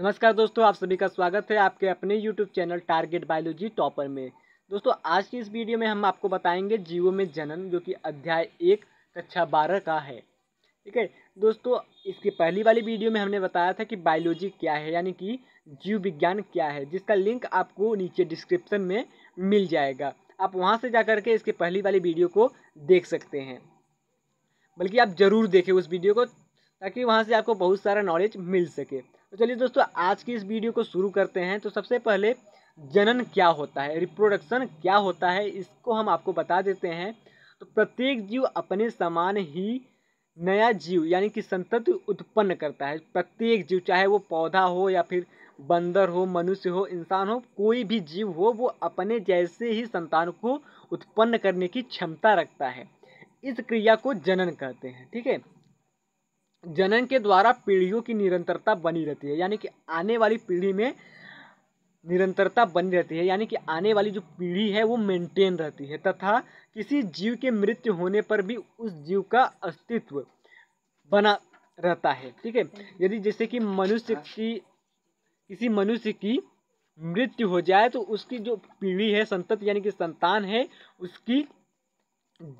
नमस्कार दोस्तों आप सभी का स्वागत है आपके अपने YouTube channel target biology topper में दोस्तों आज की इस वीडियो में हम आपको बताएंगे जीवो में जनन जो कि अध्याय एक कक्षा बारह का है ठीक है दोस्तों इसकी पहली वाली वीडियो में हमने बताया था कि बायोलॉजी क्या है यानी कि जीव विज्ञान क्या है जिसका लिंक आपको नीचे डिस्क्रिप्सन में मिल जाएगा आप वहाँ से जा के इसकी पहली वाली वीडियो को देख सकते हैं बल्कि आप ज़रूर देखें उस वीडियो को ताकि वहाँ से आपको बहुत सारा नॉलेज मिल सके तो चलिए दोस्तों आज की इस वीडियो को शुरू करते हैं तो सबसे पहले जनन क्या होता है रिप्रोडक्शन क्या होता है इसको हम आपको बता देते हैं तो प्रत्येक जीव अपने समान ही नया जीव यानी कि संतति उत्पन्न करता है प्रत्येक जीव चाहे वो पौधा हो या फिर बंदर हो मनुष्य हो इंसान हो कोई भी जीव हो वो अपने जैसे ही संतान को उत्पन्न करने की क्षमता रखता है इस क्रिया को जनन कहते हैं ठीक है जनन के द्वारा पीढ़ियों की निरंतरता बनी रहती है यानी कि आने वाली पीढ़ी में निरंतरता बनी रहती है यानी कि आने वाली जो पीढ़ी है वो मेंटेन रहती है तथा किसी जीव के मृत्यु होने पर भी उस जीव का अस्तित्व बना रहता है ठीक है यदि जैसे कि मनुष्य की किसी मनुष्य की मृत्यु हो जाए तो उसकी जो पीढ़ी है संतत यानी कि संतान है उसकी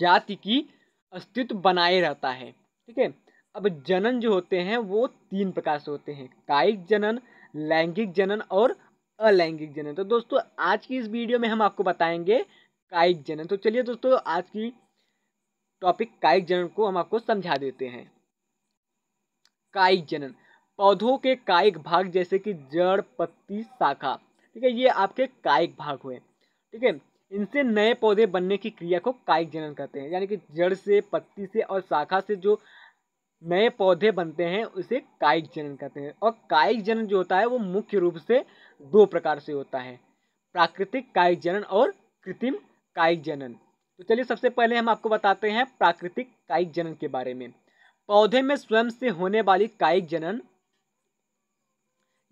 जाति की अस्तित्व बनाए रहता है ठीक है अब जनन जो होते हैं वो तीन प्रकार से होते हैं कायिक जनन लैंगिक जनन और अलैंगिक जनन तो दोस्तों आज की इस वीडियो में हम आपको बताएंगे कायिक जनन तो चलिए दोस्तों आज की टॉपिक कायिक जनन को हम आपको समझा देते हैं कायिक जनन पौधों के कायिक भाग जैसे कि जड़ पत्ती शाखा ठीक है ये आपके कायिक भाग हुए ठीक है इनसे नए पौधे बनने की क्रिया को कायिक जनन कहते हैं यानी कि जड़ से पत्ती से और शाखा से जो नए पौधे बनते हैं उसे कायिक जनन कहते हैं और कायिक जनन जो होता है वो मुख्य रूप से दो प्रकार से होता है प्राकृतिक कायिक जनन और कृत्रिम कायिक जनन तो चलिए सबसे पहले हम आपको बताते हैं प्राकृतिक कायिक जनन के बारे में पौधे में स्वयं से होने वाली कायिक जनन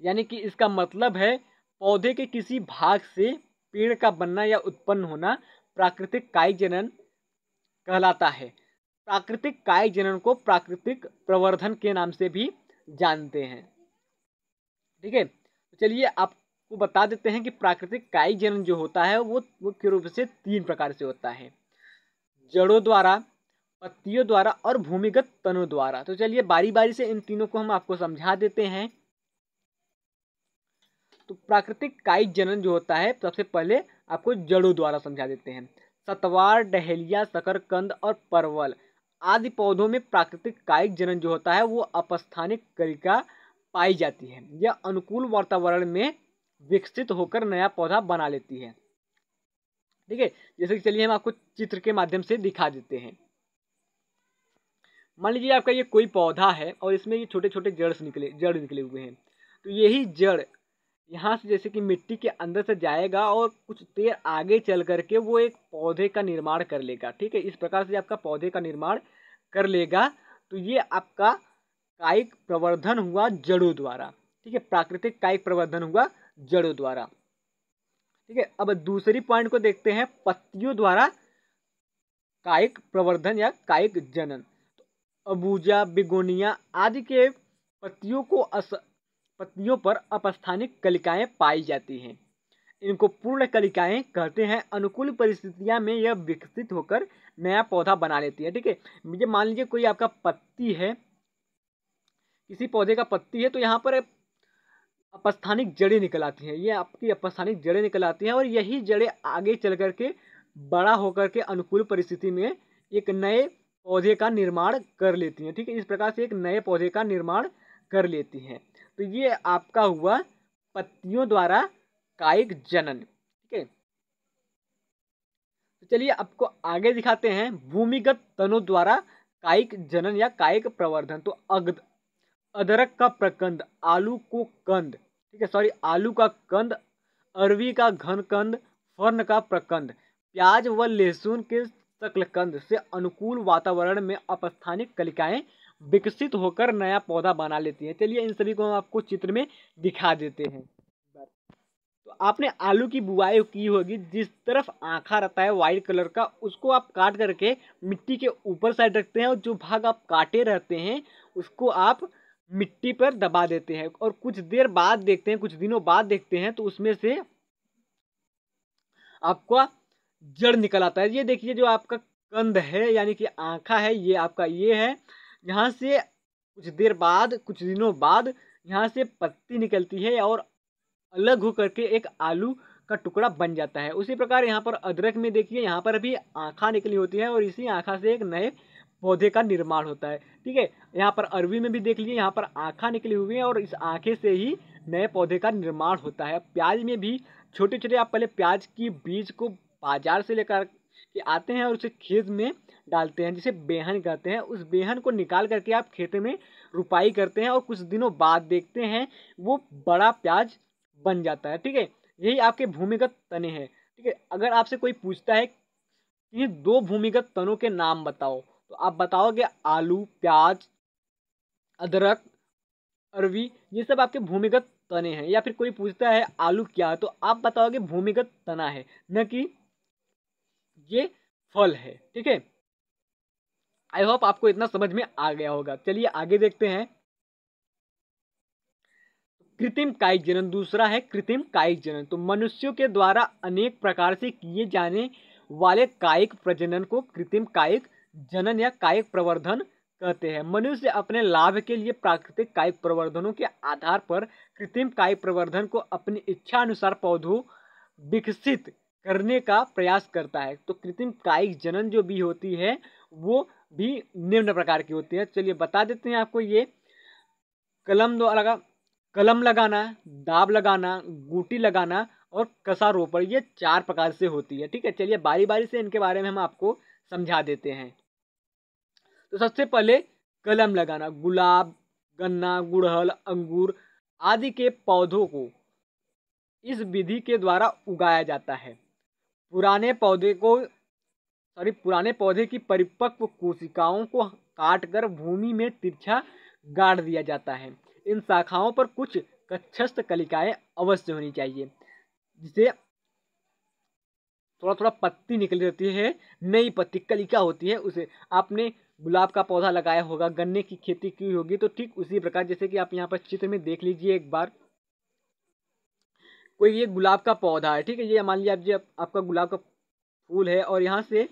यानी कि इसका मतलब है पौधे के किसी भाग से पेड़ का बनना या उत्पन्न होना प्राकृतिक कायिक जनन कहलाता है प्राकृतिक काय जनन को प्राकृतिक प्रवर्धन के नाम से भी जानते हैं ठीक है तो चलिए आपको बता देते हैं कि प्राकृतिक काय जनन जो होता है वो मुख्य रूप से तीन प्रकार से होता है जड़ों द्वारा पत्तियों द्वारा और भूमिगत तनों द्वारा तो चलिए बारी बारी से इन तीनों को हम आपको समझा देते हैं तो प्राकृतिक कायिक जनन जो होता है सबसे पहले आपको जड़ों द्वारा समझा देते हैं सतवार डहेलिया शकरकंद और परवल आदि पौधों में प्राकृतिक कायिक जनन जो होता है वो अपस्थानिक कलिका पाई जाती है यह अनुकूल वातावरण में विकसित होकर नया पौधा बना लेती है ठीक है जैसे कि चलिए हम आपको चित्र के माध्यम से दिखा देते हैं मान लीजिए आपका ये कोई पौधा है और इसमें ये छोटे छोटे जड़ निकले जड़ निकले हुए हैं तो यही जड़ यहाँ से जैसे कि मिट्टी के अंदर से जाएगा और कुछ देर आगे चल करके वो एक पौधे का निर्माण कर लेगा ठीक है इस प्रकार से आपका पौधे का निर्माण कर लेगा तो ये आपका कायिक प्रवर्धन हुआ जड़ों द्वारा ठीक है प्राकृतिक कायिक प्रवर्धन हुआ जड़ों द्वारा ठीक है अब दूसरी पॉइंट को देखते हैं पत्तियों द्वारा कायिक प्रवर्धन या कायिक जनन तो अबूजा बिगोनिया आदि के पत्तियों को अस पत्तियों पर अपस्थानिक कलिकाएं पाई जाती हैं इनको पूर्ण कलिकाएं कहते हैं अनुकूल परिस्थितियां में यह विकसित होकर नया पौधा बना लेती है ठीक है ये मान लीजिए कोई आपका पत्ती है किसी पौधे का पत्ती है तो यहाँ पर अपस्थानिक जड़ें निकल आती हैं ये आपकी अपस्थानिक जड़ें निकल आती हैं और यही जड़ें आगे चल कर के बड़ा होकर के अनुकूल परिस्थिति में एक नए पौधे का निर्माण कर लेती हैं ठीक है इस प्रकार से एक नए पौधे का निर्माण कर लेती हैं तो ये आपका हुआ पत्तियों द्वारा कायिक जनन ठीक है तो चलिए आपको आगे दिखाते हैं भूमिगत तनु द्वारा कायिक जनन या कायिक प्रवर्धन तो अगद अदरक का प्रकंद आलू को कंद ठीक है सॉरी आलू का कंद अरवी का घन कंद फर्न का प्रकंद प्याज व लहसुन के शक्लकंद से अनुकूल वातावरण में अपस्थानिक कलिकाएं विकसित होकर नया पौधा बना लेती हैं चलिए इन सभी को हम आपको चित्र में दिखा देते हैं तो आपने आलू की बुआई की होगी जिस तरफ आँखा रहता है वाइट कलर का उसको आप काट करके मिट्टी के ऊपर साइड रखते हैं और जो भाग आप काटे रहते हैं उसको आप मिट्टी पर दबा देते हैं और कुछ देर बाद देखते हैं कुछ दिनों बाद देखते हैं तो उसमें से आपका जड़ निकल आता है ये देखिए जो आपका कंध है यानी कि आँखा है ये आपका ये है यहाँ से कुछ देर बाद कुछ दिनों बाद यहाँ से पत्ती निकलती है और अलग हो करके एक आलू का टुकड़ा बन जाता है उसी प्रकार यहाँ पर अदरक में देखिए यहाँ पर भी आँखा निकली होती है और इसी आँखा से एक नए पौधे का निर्माण होता है ठीक है यहाँ पर अरवी में भी देख लीजिए यहाँ पर आँखा निकली हुई है और इस आँखे से ही नए पौधे का निर्माण होता है प्याज में भी छोटे छोटे आप पहले प्याज की बीज को बाजार से लेकर के आते हैं और उसे खेत में डालते हैं जिसे बेहन कहते हैं उस बेहन को निकाल करके आप खेते में रुपाई करते हैं और कुछ दिनों बाद देखते हैं वो बड़ा प्याज बन जाता है ठीक है यही आपके भूमिगत तने हैं ठीक है अगर आपसे कोई पूछता है कि दो भूमिगत तनों के नाम बताओ तो आप बताओगे आलू प्याज अदरक अरवी ये सब आपके भूमिगत तने हैं या फिर कोई पूछता है आलू क्या है तो आप बताओगे भूमिगत तना है न कि ये फल है ठीक है आई होप आपको इतना समझ में आ गया होगा चलिए आगे देखते हैं कृत्रिम कायिक जनन दूसरा है कृत्रिम कायिक जनन तो मनुष्यों के द्वारा अनेक प्रकार से किए जाने वाले कायिक प्रजनन को कृत्रिम कायिक जनन या कायिक प्रवर्धन कहते हैं मनुष्य अपने लाभ के लिए प्राकृतिक कायिक प्रवर्धनों के आधार पर कृत्रिम कायिक प्रवर्धन को अपनी इच्छा अनुसार पौधों विकसित करने का प्रयास करता है तो कृत्रिम कायिक जनन जो भी होती है वो भी निम्न प्रकार की होती है चलिए बता देते हैं आपको ये कलम द्वारा कलम लगाना दाब लगाना गुटी लगाना और कसा रोपड़ ये चार प्रकार से होती है ठीक है चलिए बारी बारी से इनके बारे में हम आपको समझा देते हैं तो सबसे पहले कलम लगाना गुलाब गन्ना गुड़हल अंगूर आदि के पौधों को इस विधि के द्वारा उगाया जाता है पुराने पौधे को सॉरी पुराने पौधे की परिपक्व कोशिकाओं को काटकर भूमि में तिरछा गाड़ दिया जाता है इन शाखाओं पर कुछ कक्षस्थ कलिकाएं अवश्य होनी चाहिए जिसे थोड़ा थोड़ा पत्ती निकली रहती है नई पत्ती कलिका होती है उसे आपने गुलाब का पौधा लगाया होगा गन्ने की खेती की होगी तो ठीक उसी प्रकार जैसे कि आप यहाँ पर चित्र में देख लीजिए एक बार कोई ये गुलाब का पौधा है ठीक है ये मान लिया आप जी आप, आपका गुलाब का फूल है और यहाँ से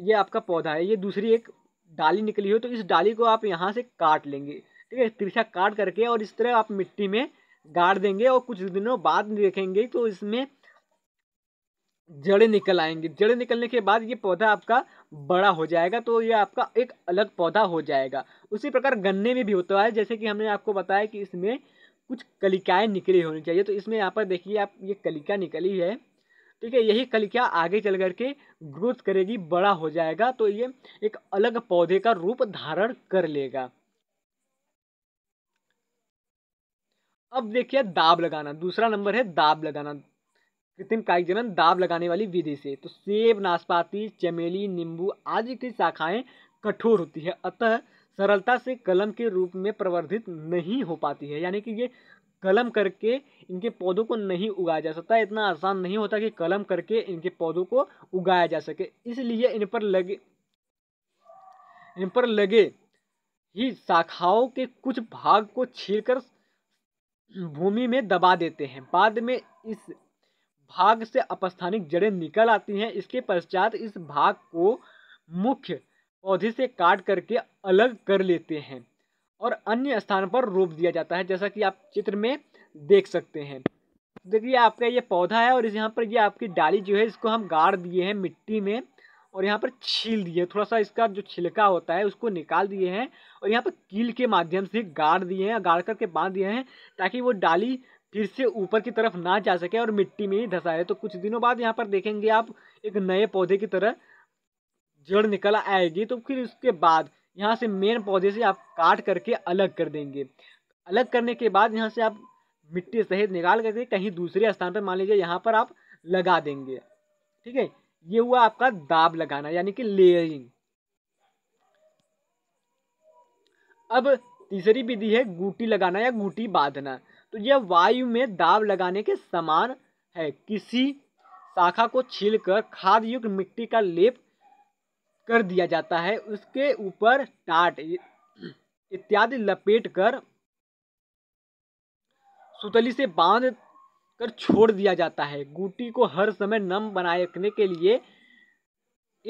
ये आपका पौधा है ये दूसरी एक डाली निकली हो तो इस डाली को आप यहाँ से काट लेंगे ठीक है तिरछा काट करके और इस तरह आप मिट्टी में गाड़ देंगे और कुछ दिनों बाद देखेंगे तो इसमें जड़ें निकल आएंगे जड़ें निकलने के बाद ये पौधा आपका बड़ा हो जाएगा तो ये आपका एक अलग पौधा हो जाएगा उसी प्रकार गन्ने में भी होता है जैसे कि हमने आपको बताया कि इसमें कुछ कलिकाएं निकली होनी चाहिए तो इसमें यहाँ पर देखिए आप ये कलिका निकली है ठीक है यही कलिका आगे चल कर के ग्रोथ करेगी बड़ा हो जाएगा तो ये एक अलग पौधे का रूप धारण कर लेगा अब देखिए दाब लगाना दूसरा नंबर है दाब लगाना कृत्रिम कायिक जनन दाब लगाने वाली विधि से तो सेब नाशपाती चमेली नींबू आदि की शाखाएं कठोर होती है अतः सरलता से कलम के रूप में प्रवर्धित नहीं हो पाती है यानी कि ये कलम करके इनके पौधों को नहीं उगाया जा सकता इतना आसान नहीं होता कि कलम करके इनके पौधों को उगाया जा सके इसलिए इन पर लगे इन पर लगे ही शाखाओं के कुछ भाग को छीलकर भूमि में दबा देते हैं बाद में इस भाग से अपस्थानिक जड़ें निकल आती हैं इसके पश्चात इस भाग को मुख्य पौधे से काट करके अलग कर लेते हैं और अन्य स्थान पर रोप दिया जाता है जैसा कि आप चित्र में देख सकते हैं देखिए आपका ये पौधा है और इस यहाँ पर ये आपकी डाली जो है इसको हम गाड़ दिए हैं मिट्टी में और यहाँ पर छील दिए थोड़ा सा इसका जो छिलका होता है उसको निकाल दिए हैं और यहाँ पर कील के माध्यम से गाड़ दिए हैं गाड़ करके बांध दिए हैं ताकि वो डाली फिर से ऊपर की तरफ ना जा सके और मिट्टी में ही धसाए तो कुछ दिनों बाद यहाँ पर देखेंगे आप एक नए पौधे की तरह जड़ निकल आएगी तो फिर उसके बाद यहाँ से मेन पौधे से आप काट करके अलग कर देंगे अलग करने के बाद यहाँ से आप मिट्टी सहित निकाल करके कहीं दूसरे स्थान पर मान लीजिए यहाँ पर आप लगा देंगे ठीक है ये हुआ आपका दाब लगाना यानी कि लेयरिंग अब तीसरी विधि है गूटी लगाना या गुटी बांधना तो यह वायु में दाब लगाने के समान है किसी शाखा को छीलकर खाद युक्त मिट्टी का लेप कर दिया जाता है उसके ऊपर टाट इत्यादि लपेट कर सुतली से बांध कर छोड़ दिया जाता है गुटी को हर समय नम बनाए रखने के लिए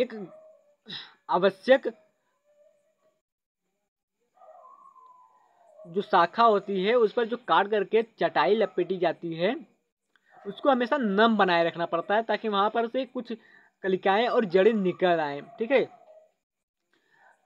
एक आवश्यक जो शाखा होती है उस पर जो काट करके चटाई लपेटी जाती है उसको हमेशा नम बनाए रखना पड़ता है ताकि वहाँ पर से कुछ कलिकाएं और जड़ें निकल आए ठीक है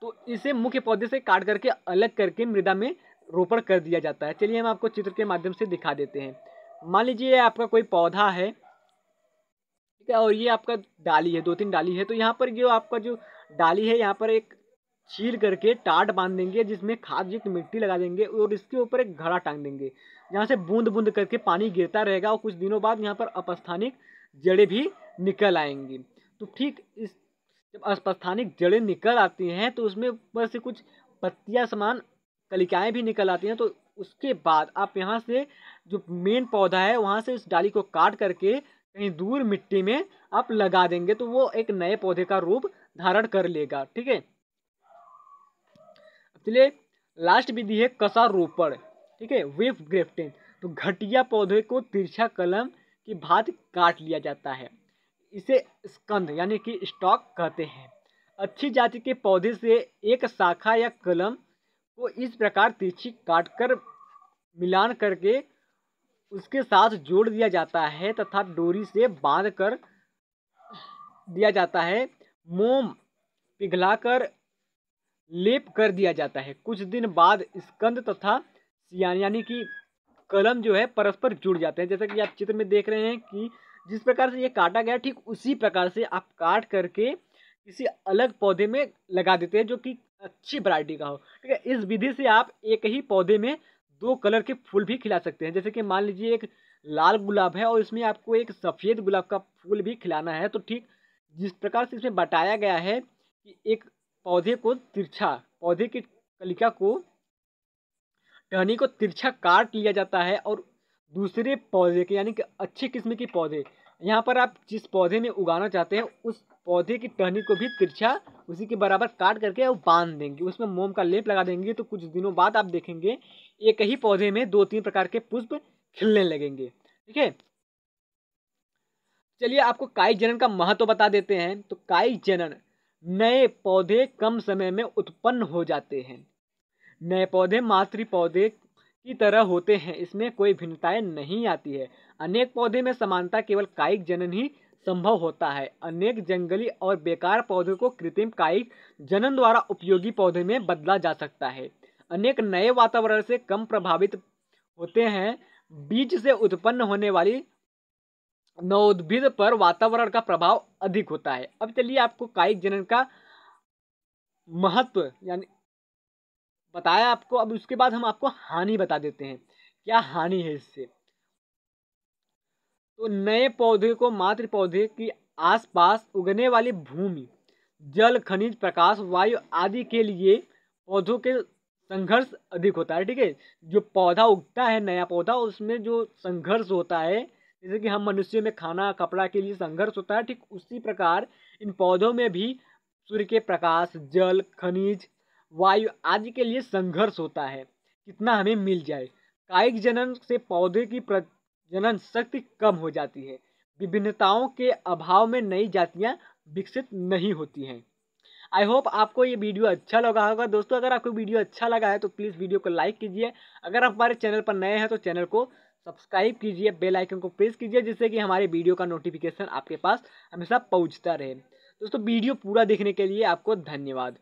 तो इसे मुख्य पौधे से काट करके अलग करके मृदा में रोपण कर दिया जाता है चलिए हम आपको चित्र के माध्यम से दिखा देते हैं मान लीजिए आपका कोई पौधा है ठीक है और ये आपका डाली है दो तीन डाली है तो यहाँ पर जो आपका जो डाली है यहाँ पर एक छील करके टाट बांध देंगे जिसमें खाद युक्त मिट्टी लगा देंगे और इसके ऊपर एक घड़ा टांग देंगे यहाँ से बूंद बूंद करके पानी गिरता रहेगा और कुछ दिनों बाद यहाँ पर अपस्थानिक जड़े भी निकल आएंगी तो ठीक इस जब अस्पस्थानिक जड़ें निकल आती हैं तो उसमें बस से कुछ पत्तियाँ समान कलिकाएँ भी निकल आती हैं तो उसके बाद आप यहाँ से जो मेन पौधा है वहाँ से उस डाली को काट करके कहीं दूर मिट्टी में आप लगा देंगे तो वो एक नए पौधे का रूप धारण कर लेगा ठीक है चलिए लास्ट विधि है कसा रोपण ठीक है वेफ ग्रेफ्टिंग तो घटिया पौधे को तिरछा कलम की भात काट लिया जाता है इसे स्कंद यानी कि स्टॉक कहते हैं अच्छी जाति के पौधे से एक शाखा या कलम को इस प्रकार तिरछी काट कर मिलान करके उसके साथ जोड़ दिया जाता है तथा डोरी से बांध कर दिया जाता है मोम पिघलाकर लेप कर दिया जाता है कुछ दिन बाद स्कंद तथा यानी कि कलम जो है परस्पर जुड़ जाते हैं जैसा कि आप चित्र में देख रहे हैं कि जिस प्रकार से ये काटा गया ठीक उसी प्रकार से आप काट करके किसी अलग पौधे में लगा देते हैं जो कि अच्छी वरायटी का हो ठीक है इस विधि से आप एक ही पौधे में दो कलर के फूल भी खिला सकते हैं जैसे कि मान लीजिए एक लाल गुलाब है और इसमें आपको एक सफ़ेद गुलाब का फूल भी खिलाना है तो ठीक जिस प्रकार से इसमें बताया गया है कि एक पौधे को तिरछा पौधे की कलिका को टहनी को तिरछा काट लिया जाता है और दूसरे पौधे के यानी कि अच्छे किस्म के पौधे यहाँ पर आप जिस पौधे में उगाना चाहते हैं उस पौधे की टहनी को भी तिरछा उसी के बराबर काट करके वो बांध देंगे उसमें मोम का लेप लगा देंगे तो कुछ दिनों बाद आप देखेंगे एक ही पौधे में दो तीन प्रकार के पुष्प खिलने लगेंगे ठीक है चलिए आपको काई जनन का महत्व बता देते हैं तो काई जनन नए पौधे कम समय में उत्पन्न हो जाते हैं नए पौधे मातृ पौधे की तरह होते हैं इसमें कोई भिन्नताएं नहीं आती है अनेक पौधे में समानता केवल कायिक जनन ही संभव होता है अनेक जंगली और बेकार पौधों को कृत्रिम कायिक जनन द्वारा उपयोगी पौधे में बदला जा सकता है अनेक नए वातावरण से कम प्रभावित होते हैं बीज से उत्पन्न होने वाली नवोद्भिद पर वातावरण का प्रभाव अधिक होता है अब चलिए आपको कायिक जनन का महत्व यानी बताया आपको अब उसके बाद हम आपको हानि बता देते हैं क्या हानि है इससे तो नए पौधे को मात्र पौधे की आसपास उगने वाली भूमि जल खनिज प्रकाश वायु आदि के लिए पौधों के संघर्ष अधिक होता है ठीक है जो पौधा उगता है नया पौधा उसमें जो संघर्ष होता है जैसे कि हम मनुष्य में खाना कपड़ा के लिए संघर्ष होता है ठीक उसी प्रकार इन पौधों में भी सूर्य के प्रकाश जल खनिज वायु आदि के लिए संघर्ष होता है कितना हमें मिल जाए कायिक जनन से पौधे की प्रजनन शक्ति कम हो जाती है विभिन्नताओं के अभाव में नई जातियाँ विकसित नहीं होती हैं आई होप आपको ये वीडियो अच्छा लगा होगा दोस्तों अगर आपको वीडियो अच्छा लगा है तो प्लीज़ वीडियो को लाइक कीजिए अगर आप हमारे चैनल पर नए हैं तो चैनल को सब्सक्राइब कीजिए बेल आइकन को प्रेस कीजिए जिससे कि हमारे वीडियो का नोटिफिकेशन आपके पास हमेशा पहुंचता रहे दोस्तों वीडियो पूरा देखने के लिए आपको धन्यवाद